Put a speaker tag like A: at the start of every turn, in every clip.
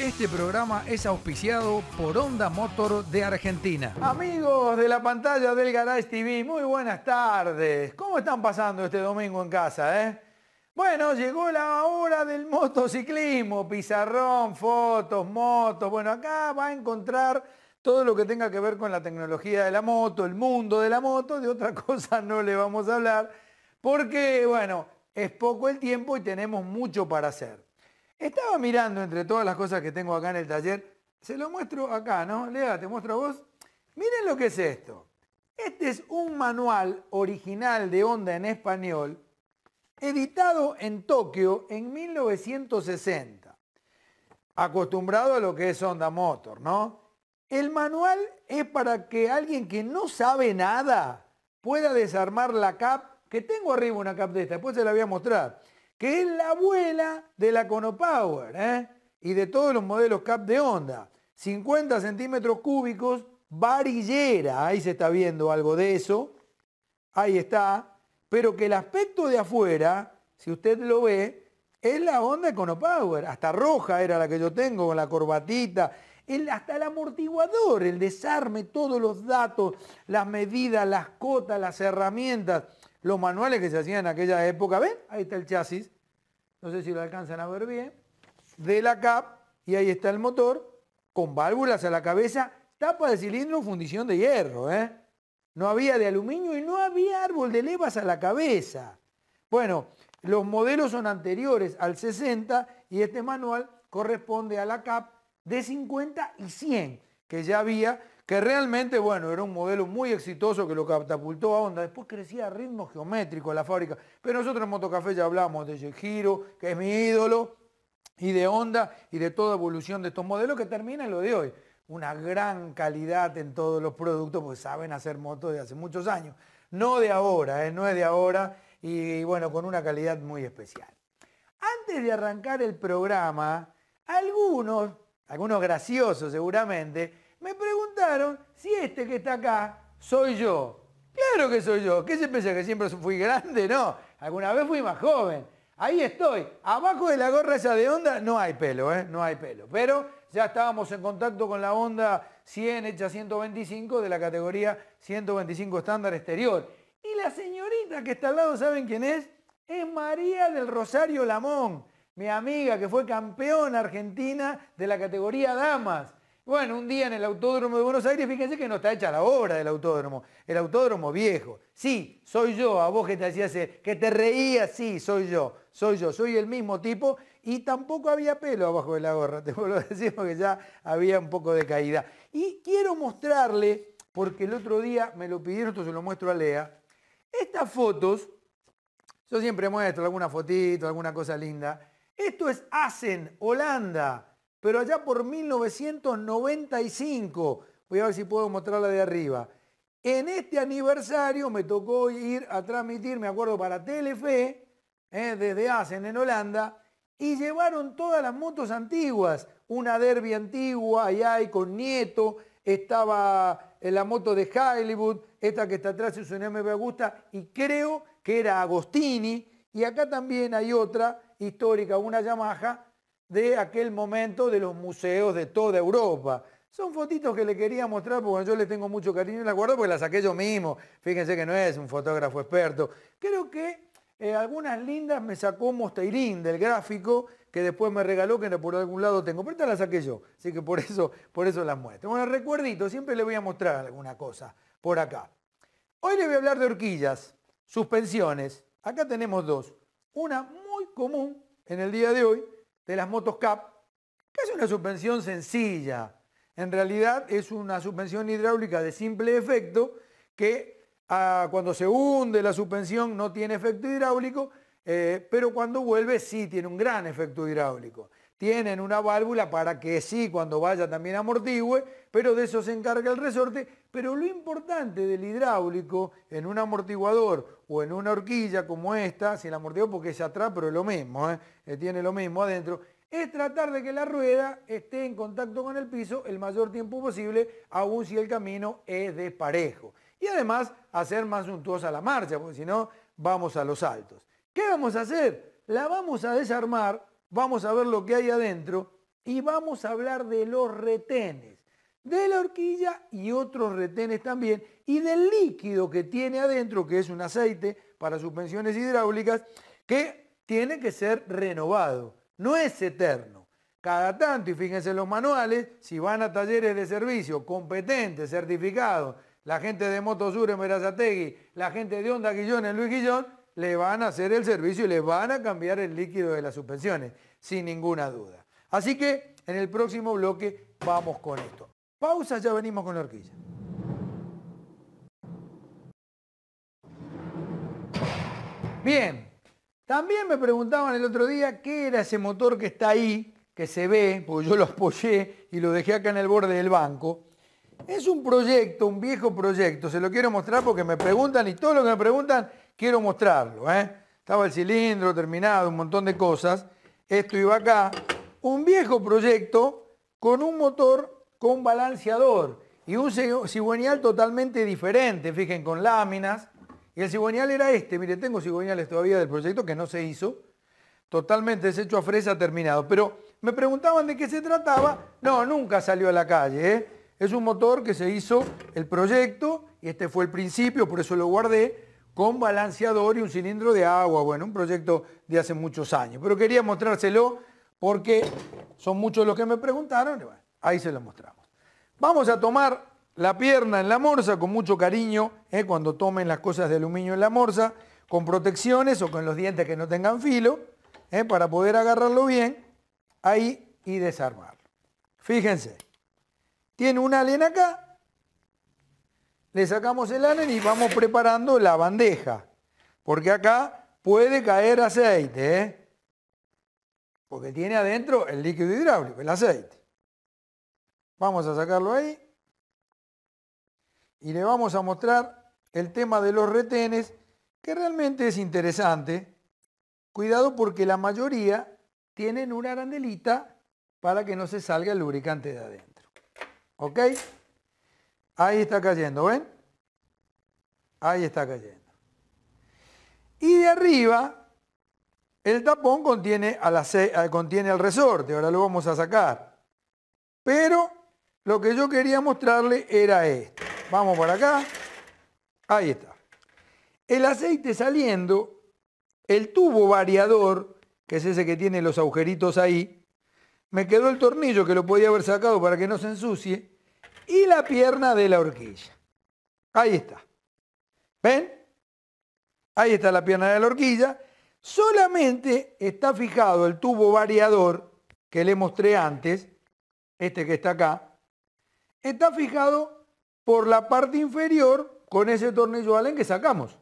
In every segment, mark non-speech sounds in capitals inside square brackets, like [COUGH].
A: Este programa es auspiciado por Honda Motor de Argentina. Amigos de la pantalla del Garage TV, muy buenas tardes. ¿Cómo están pasando este domingo en casa, eh? Bueno, llegó la hora del motociclismo, pizarrón, fotos, motos. Bueno, acá va a encontrar todo lo que tenga que ver con la tecnología de la moto, el mundo de la moto, de otra [LAUGHS] cosa no le vamos a hablar, porque, bueno, es poco el tiempo y tenemos mucho para hacer. Estaba mirando entre todas las cosas que tengo acá en el taller, se lo muestro acá, ¿no? Lea, te muestro a vos. Miren lo que es esto. Este es un manual original de onda en español, editado en Tokio en 1960, acostumbrado a lo que es onda motor, ¿no? El manual es para que alguien que no sabe nada pueda desarmar la cap, que tengo arriba una cap de esta, después se la voy a mostrar que es la abuela de la Conopower ¿eh? y de todos los modelos CAP de onda, 50 centímetros cúbicos, varillera, ahí se está viendo algo de eso, ahí está, pero que el aspecto de afuera, si usted lo ve, es la onda Conopower, hasta roja era la que yo tengo con la corbatita, hasta el amortiguador, el desarme, todos los datos, las medidas, las cotas, las herramientas los manuales que se hacían en aquella época. ¿Ven? Ahí está el chasis. No sé si lo alcanzan a ver bien. De la cap y ahí está el motor con válvulas a la cabeza, tapa de cilindro, fundición de hierro. ¿eh? No había de aluminio y no había árbol de levas a la cabeza. Bueno, los modelos son anteriores al 60 y este manual corresponde a la cap de 50 y 100 que ya había que realmente, bueno, era un modelo muy exitoso que lo catapultó a onda Después crecía a ritmo geométrico la fábrica. Pero nosotros en Motocafé ya hablamos de Giro que es mi ídolo, y de Honda y de toda evolución de estos modelos que termina en lo de hoy. Una gran calidad en todos los productos, porque saben hacer motos de hace muchos años. No de ahora, ¿eh? no es de ahora, y bueno, con una calidad muy especial. Antes de arrancar el programa, algunos, algunos graciosos seguramente, me preguntan si este que está acá soy yo. Claro que soy yo. ¿Qué se piensa que siempre fui grande? No, alguna vez fui más joven. Ahí estoy. Abajo de la gorra esa de onda no hay pelo, ¿eh? No hay pelo. Pero ya estábamos en contacto con la onda 100 hecha 125 de la categoría 125 estándar exterior. Y la señorita que está al lado, ¿saben quién es? Es María del Rosario Lamón, mi amiga que fue campeona argentina de la categoría damas. Bueno, un día en el Autódromo de Buenos Aires, fíjense que no está hecha la obra del Autódromo, el Autódromo viejo. Sí, soy yo, a vos que te hacías, eh, que te reías, sí, soy yo, soy yo, soy el mismo tipo y tampoco había pelo abajo de la gorra, [LAUGHS] te vuelvo a decir porque ya había un poco de caída. Y quiero mostrarle, porque el otro día me lo pidieron, esto se lo muestro a Lea, estas fotos, yo siempre muestro alguna fotito, alguna cosa linda, esto es Hacen, Holanda, pero allá por 1995, voy a ver si puedo mostrarla de arriba, en este aniversario me tocó ir a transmitir, me acuerdo, para Telefe, eh, desde Asen en Holanda, y llevaron todas las motos antiguas, una derby antigua, allá hay con Nieto, estaba en eh, la moto de Hollywood, esta que está atrás es una me gusta, y creo que era Agostini, y acá también hay otra histórica, una Yamaha, de aquel momento de los museos de toda Europa. Son fotitos que le quería mostrar porque yo le tengo mucho cariño y las guardo porque las saqué yo mismo. Fíjense que no es un fotógrafo experto. Creo que eh, algunas lindas me sacó Mosteirín del gráfico que después me regaló, que por algún lado tengo. Pero esta las saqué yo, así que por eso, por eso las muestro. Bueno, recuerdito, siempre le voy a mostrar alguna cosa por acá. Hoy le voy a hablar de horquillas, suspensiones. Acá tenemos dos. Una muy común en el día de hoy, de las motos CAP, que es una suspensión sencilla. En realidad es una suspensión hidráulica de simple efecto que ah, cuando se hunde la suspensión no tiene efecto hidráulico, eh, pero cuando vuelve sí tiene un gran efecto hidráulico tienen una válvula para que sí, cuando vaya también amortigüe, pero de eso se encarga el resorte. Pero lo importante del hidráulico en un amortiguador o en una horquilla como esta, si el amortiguador porque es atrás, pero es lo mismo, ¿eh? Eh, tiene lo mismo adentro, es tratar de que la rueda esté en contacto con el piso el mayor tiempo posible, aun si el camino es desparejo. Y además hacer más suntuosa la marcha, porque si no, vamos a los altos. ¿Qué vamos a hacer? La vamos a desarmar vamos a ver lo que hay adentro y vamos a hablar de los retenes, de la horquilla y otros retenes también, y del líquido que tiene adentro, que es un aceite para suspensiones hidráulicas, que tiene que ser renovado, no es eterno. Cada tanto, y fíjense los manuales, si van a talleres de servicio competentes, certificados, la gente de Motosur en Verazategui, la gente de Honda Guillón en Luis Guillón, le van a hacer el servicio y le van a cambiar el líquido de las suspensiones, sin ninguna duda. Así que en el próximo bloque vamos con esto. Pausa, ya venimos con la horquilla. Bien, también me preguntaban el otro día qué era ese motor que está ahí, que se ve, porque yo lo apoyé y lo dejé acá en el borde del banco. Es un proyecto, un viejo proyecto, se lo quiero mostrar porque me preguntan y todo lo que me preguntan Quiero mostrarlo, ¿eh? Estaba el cilindro terminado, un montón de cosas. Esto iba acá. Un viejo proyecto con un motor con balanceador y un cigüeñal totalmente diferente, Fíjense con láminas. Y el cigüeñal era este, mire, tengo cigüeñales todavía del proyecto que no se hizo, totalmente deshecho a fresa terminado. Pero me preguntaban de qué se trataba, no, nunca salió a la calle. ¿eh? Es un motor que se hizo el proyecto, y este fue el principio, por eso lo guardé, con balanceador y un cilindro de agua. Bueno, un proyecto de hace muchos años. Pero quería mostrárselo porque son muchos los que me preguntaron ahí se lo mostramos. Vamos a tomar la pierna en la morsa con mucho cariño, eh, cuando tomen las cosas de aluminio en la morsa, con protecciones o con los dientes que no tengan filo, eh, para poder agarrarlo bien ahí y desarmarlo. Fíjense, tiene una alien acá le sacamos el anel y vamos preparando la bandeja. Porque acá puede caer aceite, ¿eh? porque tiene adentro el líquido hidráulico, el aceite. Vamos a sacarlo ahí y le vamos a mostrar el tema de los retenes, que realmente es interesante. Cuidado porque la mayoría tienen una arandelita para que no se salga el lubricante de adentro. ¿Ok? Ahí está cayendo, ¿ven? Ahí está cayendo. Y de arriba, el tapón eh, contiene, al resorte, ahora lo vamos a sacar. Pero lo que yo quería mostrarle era esto. Vamos para acá. Ahí está. El aceite saliendo, el tubo variador, que es ese que tiene los agujeritos ahí, me quedó el tornillo que lo podía haber sacado para que no se ensucie, y la pierna de la horquilla. Ahí está. ¿Ven? Ahí está la pierna de la horquilla. Solamente está fijado el tubo variador que le mostré antes, este que está acá, está fijado por la parte inferior con ese tornillo Allen que sacamos.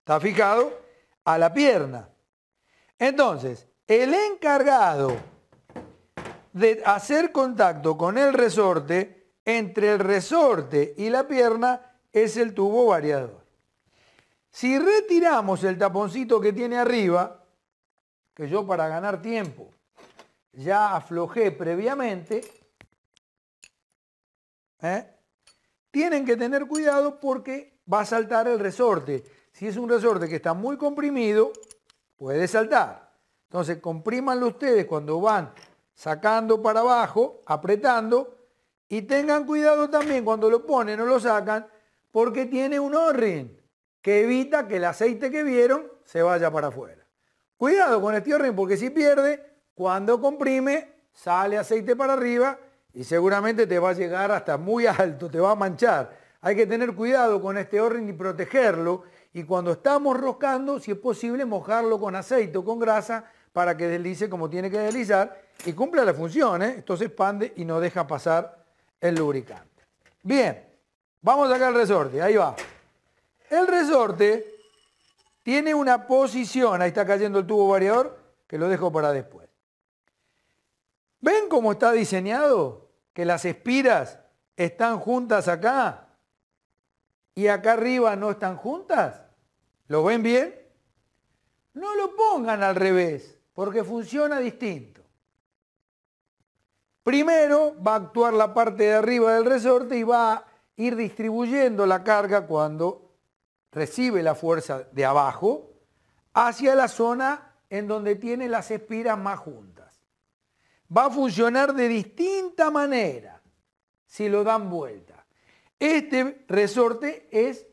A: Está fijado a la pierna. Entonces, el encargado de hacer contacto con el resorte entre el resorte y la pierna es el tubo variador. Si retiramos el taponcito que tiene arriba, que yo para ganar tiempo ya aflojé previamente, ¿eh? tienen que tener cuidado porque va a saltar el resorte. Si es un resorte que está muy comprimido, puede saltar. Entonces, comprímanlo ustedes cuando van sacando para abajo, apretando, y tengan cuidado también cuando lo ponen o lo sacan, porque tiene un o que evita que el aceite que vieron se vaya para afuera. Cuidado con este o porque si pierde, cuando comprime, sale aceite para arriba y seguramente te va a llegar hasta muy alto, te va a manchar. Hay que tener cuidado con este o y protegerlo. Y cuando estamos roscando, si es posible, mojarlo con aceite o con grasa para que deslice como tiene que deslizar y cumpla la función. ¿eh? Esto se expande y no deja pasar el lubricante. Bien, vamos acá al resorte, ahí va. El resorte tiene una posición, ahí está cayendo el tubo variador, que lo dejo para después. ¿Ven cómo está diseñado? Que las espiras están juntas acá y acá arriba no están juntas. ¿Lo ven bien? No lo pongan al revés, porque funciona distinto. Primero va a actuar la parte de arriba del resorte y va a ir distribuyendo la carga cuando recibe la fuerza de abajo hacia la zona en donde tiene las espiras más juntas. Va a funcionar de distinta manera si lo dan vuelta. Este resorte es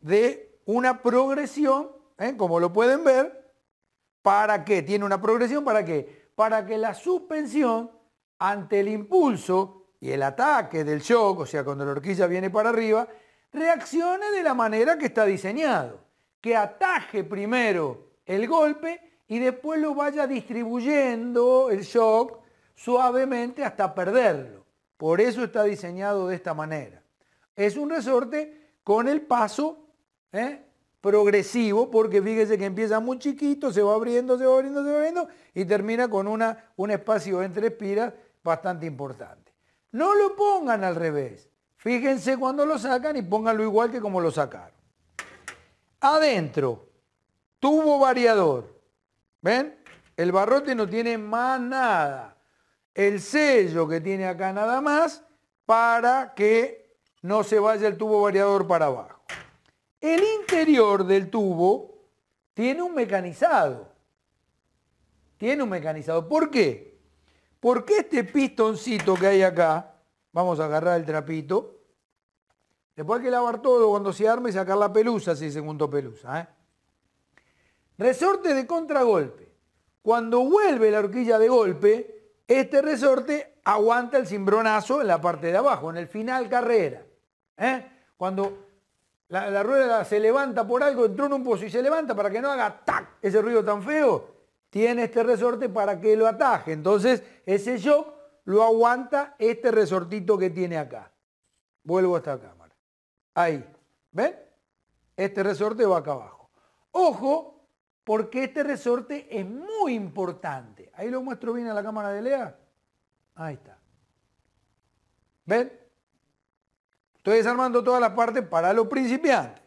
A: de una progresión, ¿eh? como lo pueden ver, ¿para qué? Tiene una progresión, ¿para qué? Para que la suspensión ante el impulso y el ataque del shock, o sea, cuando la horquilla viene para arriba, reaccione de la manera que está diseñado, que ataje primero el golpe y después lo vaya distribuyendo el shock suavemente hasta perderlo. Por eso está diseñado de esta manera. Es un resorte con el paso ¿eh? progresivo, porque fíjese que empieza muy chiquito, se va abriendo, se va abriendo, se va abriendo y termina con una, un espacio entre espiras bastante importante. No lo pongan al revés. Fíjense cuando lo sacan y pónganlo igual que como lo sacaron. Adentro, tubo variador. ¿Ven? El barrote no tiene más nada. El sello que tiene acá nada más para que no se vaya el tubo variador para abajo. El interior del tubo tiene un mecanizado. Tiene un mecanizado. ¿Por qué? ¿Por qué este pistoncito que hay acá? Vamos a agarrar el trapito. Después hay que lavar todo cuando se arme y sacar la pelusa, si se juntó pelusa. ¿eh? Resorte de contragolpe. Cuando vuelve la horquilla de golpe, este resorte aguanta el cimbronazo en la parte de abajo, en el final carrera. ¿eh? Cuando la, rueda se levanta por algo, entró en un pozo y se levanta para que no haga ¡tac! ese ruido tan feo, tiene este resorte para que lo ataje. Entonces ese yo lo aguanta este resortito que tiene acá. Vuelvo a esta cámara. Ahí. ¿Ven? Este resorte va acá abajo. Ojo, porque este resorte es muy importante. Ahí lo muestro bien a la cámara de Lea. Ahí está. ¿Ven? Estoy desarmando todas las partes para los principiantes.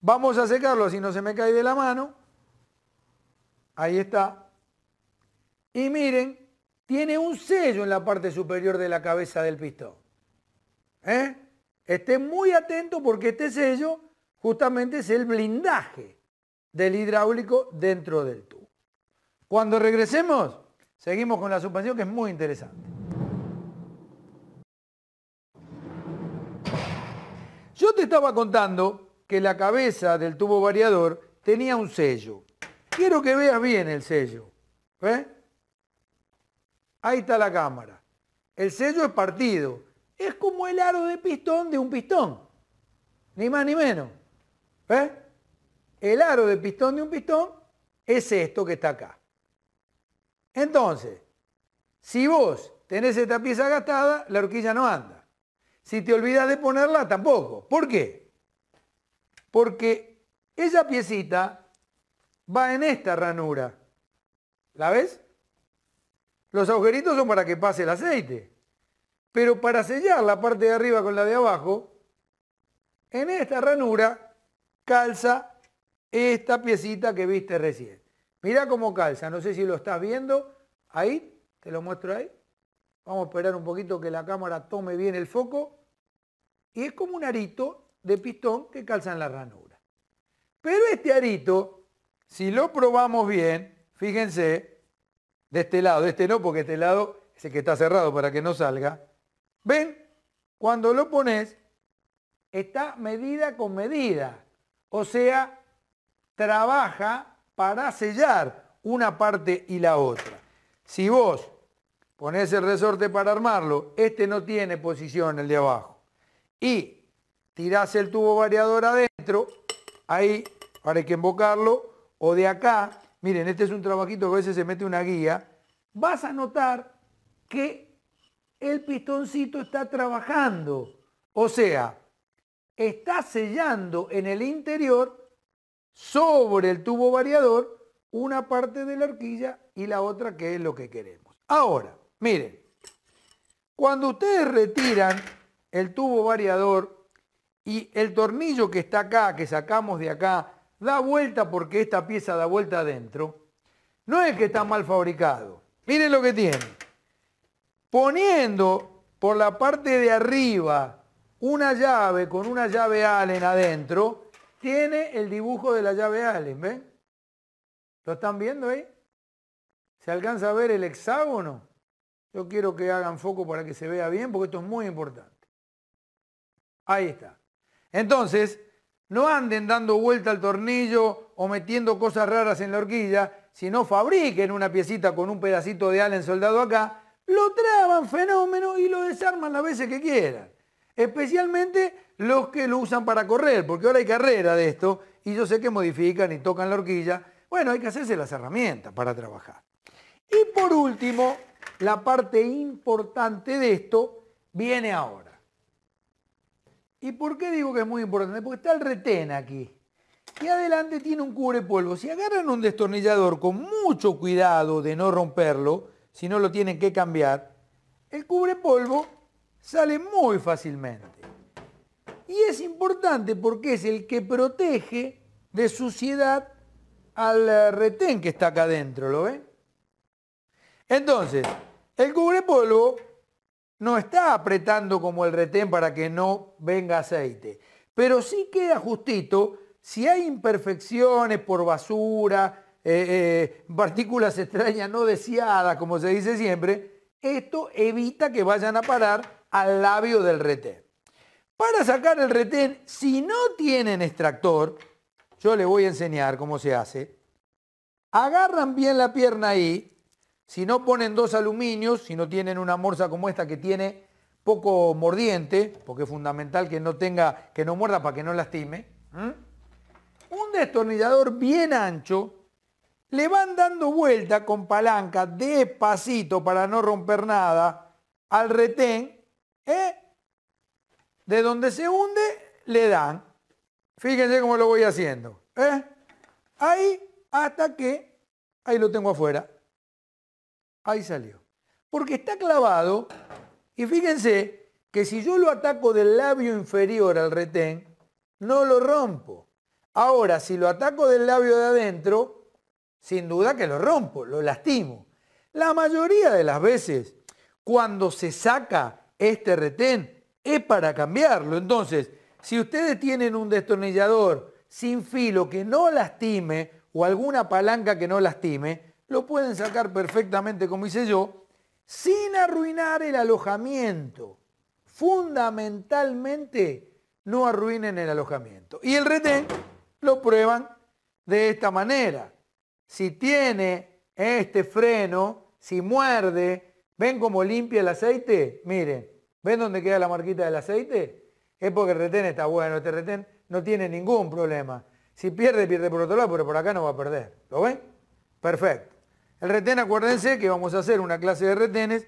A: Vamos a secarlo, si no se me cae de la mano. Ahí está. Y miren, tiene un sello en la parte superior de la cabeza del pistón. ¿Eh? Estén muy atentos porque este sello justamente es el blindaje del hidráulico dentro del tubo. Cuando regresemos, seguimos con la suspensión que es muy interesante. Yo te estaba contando que la cabeza del tubo variador tenía un sello. Quiero que veas bien el sello. ¿eh? Ahí está la cámara. El sello es partido. Es como el aro de pistón de un pistón. Ni más ni menos. ¿eh? El aro de pistón de un pistón es esto que está acá. Entonces, si vos tenés esta pieza gastada, la horquilla no anda. Si te olvidas de ponerla, tampoco. ¿Por qué? Porque esa piecita va en esta ranura. ¿La ves? Los agujeritos son para que pase el aceite. Pero para sellar la parte de arriba con la de abajo, en esta ranura calza esta piecita que viste recién. Mirá cómo calza, no sé si lo estás viendo. Ahí, te lo muestro ahí. Vamos a esperar un poquito que la cámara tome bien el foco. Y es como un arito de pistón que calza en la ranura. Pero este arito si lo probamos bien, fíjense, de este lado, de este no, porque este lado es el que está cerrado para que no salga. ¿Ven? Cuando lo pones, está medida con medida. O sea, trabaja para sellar una parte y la otra. Si vos ponés el resorte para armarlo, este no tiene posición, el de abajo. Y tirás el tubo variador adentro, ahí, para que invocarlo o de acá, miren, este es un trabajito que a veces se mete una guía, vas a notar que el pistoncito está trabajando. O sea, está sellando en el interior, sobre el tubo variador, una parte de la horquilla y la otra que es lo que queremos. Ahora, miren, cuando ustedes retiran el tubo variador y el tornillo que está acá, que sacamos de acá, da vuelta porque esta pieza da vuelta adentro, no es que está mal fabricado. Miren lo que tiene. Poniendo por la parte de arriba una llave con una llave Allen adentro, tiene el dibujo de la llave Allen, ¿ven? ¿Lo están viendo ahí? ¿Se alcanza a ver el hexágono? Yo quiero que hagan foco para que se vea bien porque esto es muy importante. Ahí está. Entonces, no anden dando vuelta al tornillo o metiendo cosas raras en la horquilla, sino fabriquen una piecita con un pedacito de Allen soldado acá, lo traban fenómeno y lo desarman las veces que quieran. Especialmente los que lo usan para correr, porque ahora hay carrera de esto y yo sé que modifican y tocan la horquilla. Bueno, hay que hacerse las herramientas para trabajar. Y por último, la parte importante de esto viene ahora. ¿Y por qué digo que es muy importante? Porque está el retén aquí. Y adelante tiene un cubre polvo. Si agarran un destornillador con mucho cuidado de no romperlo, si no lo tienen que cambiar, el cubre polvo sale muy fácilmente. Y es importante porque es el que protege de suciedad al eh, retén que está acá adentro, ¿lo ven? Entonces, el cubre polvo no está apretando como el retén para que no venga aceite, pero sí queda justito si hay imperfecciones por basura, eh, eh, partículas extrañas no deseadas, como se dice siempre, esto evita que vayan a parar al labio del retén. Para sacar el retén, si no tienen extractor, yo les voy a enseñar cómo se hace, agarran bien la pierna ahí, si no ponen dos aluminios, si no tienen una morsa como esta que tiene poco mordiente, porque es fundamental que no tenga, que no muerda para que no lastime, un destornillador bien ancho, le van dando vuelta con palanca despacito para no romper nada al retén, ¿eh? de donde se hunde le dan. Fíjense cómo lo voy haciendo. ¿eh? Ahí hasta que, ahí lo tengo afuera, Ahí salió. Porque está clavado y fíjense que si yo lo ataco del labio inferior al retén, no lo rompo. Ahora, si lo ataco del labio de adentro, sin duda que lo rompo, lo lastimo. La mayoría de las veces, cuando se saca este retén, es para cambiarlo. Entonces, si ustedes tienen un destornillador sin filo que no lastime o alguna palanca que no lastime, lo pueden sacar perfectamente, como hice yo, sin arruinar el alojamiento. Fundamentalmente, no arruinen el alojamiento. Y el retén lo prueban de esta manera. Si tiene este freno, si muerde, ¿ven cómo limpia el aceite? Miren, ¿ven dónde queda la marquita del aceite? Es porque el retén está bueno, este retén no tiene ningún problema. Si pierde, pierde por otro lado, pero por acá no va a perder. ¿Lo ven? Perfecto. El retén, acuérdense que vamos a hacer una clase de retenes.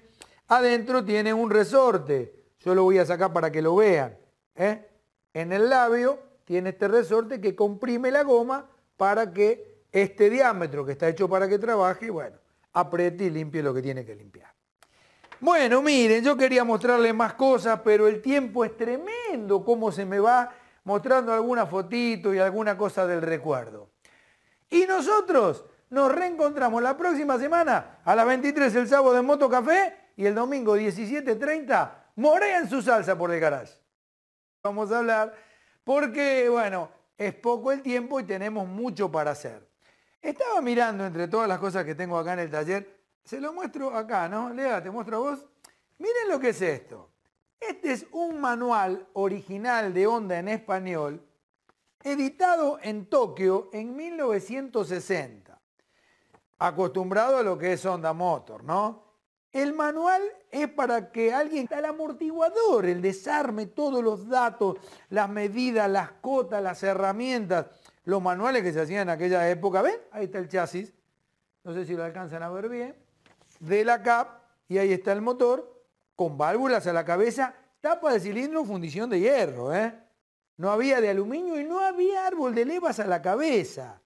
A: Adentro tiene un resorte. Yo lo voy a sacar para que lo vean. ¿eh? En el labio tiene este resorte que comprime la goma para que este diámetro que está hecho para que trabaje, bueno, apriete y limpie lo que tiene que limpiar. Bueno, miren, yo quería mostrarles más cosas, pero el tiempo es tremendo cómo se me va mostrando alguna fotito y alguna cosa del recuerdo. Y nosotros nos reencontramos la próxima semana a las 23 el sábado en Moto Café y el domingo 17.30 Morea en su salsa por el garage. Vamos a hablar porque, bueno, es poco el tiempo y tenemos mucho para hacer. Estaba mirando entre todas las cosas que tengo acá en el taller, se lo muestro acá, ¿no? Lea, te muestro a vos. Miren lo que es esto. Este es un manual original de Onda en español, editado en Tokio en 1960 acostumbrado a lo que es Honda Motor, ¿no? El manual es para que alguien, el amortiguador, el desarme, todos los datos, las medidas, las cotas, las herramientas, los manuales que se hacían en aquella época. ¿Ven? Ahí está el chasis. No sé si lo alcanzan a ver bien. De la cap y ahí está el motor con válvulas a la cabeza, tapa de cilindro, fundición de hierro. ¿eh? No había de aluminio y no había árbol de levas a la cabeza.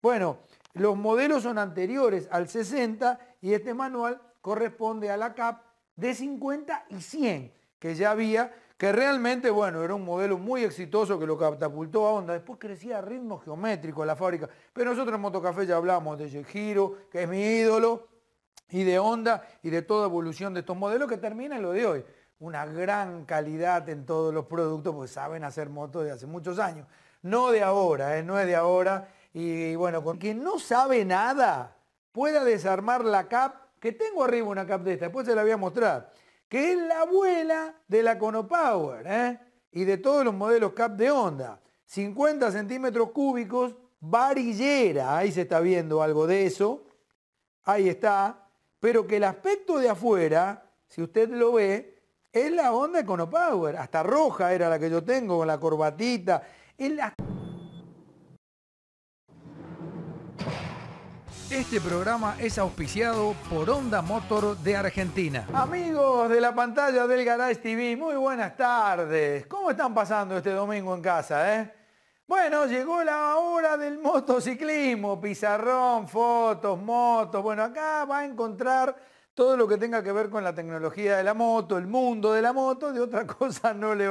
A: Bueno, los modelos son anteriores al 60 y este manual corresponde a la CAP de 50 y 100 que ya había, que realmente, bueno, era un modelo muy exitoso que lo catapultó a onda Después crecía a ritmo geométrico la fábrica. Pero nosotros en Motocafé ya hablamos de Giro que es mi ídolo, y de Honda y de toda evolución de estos modelos que termina en lo de hoy. Una gran calidad en todos los productos, pues saben hacer motos de hace muchos años. No de ahora, ¿eh? no es de ahora y bueno, con quien no sabe nada, pueda desarmar la cap, que tengo arriba una cap de esta, después se la voy a mostrar, que es la abuela de la Conopower ¿eh? y de todos los modelos cap de onda. 50 centímetros cúbicos, varillera, ahí se está viendo algo de eso, ahí está, pero que el aspecto de afuera, si usted lo ve, es la onda Conopower hasta roja era la que yo tengo con la corbatita, Este programa es auspiciado por Honda Motor de Argentina. Amigos de la pantalla del Garage TV, muy buenas tardes. ¿Cómo están pasando este domingo en casa, eh? Bueno, llegó la hora del motociclismo, pizarrón, fotos, motos. Bueno, acá va a encontrar todo lo que tenga que ver con la tecnología de la moto, el mundo de la moto, de otra [LAUGHS] cosa no le va a...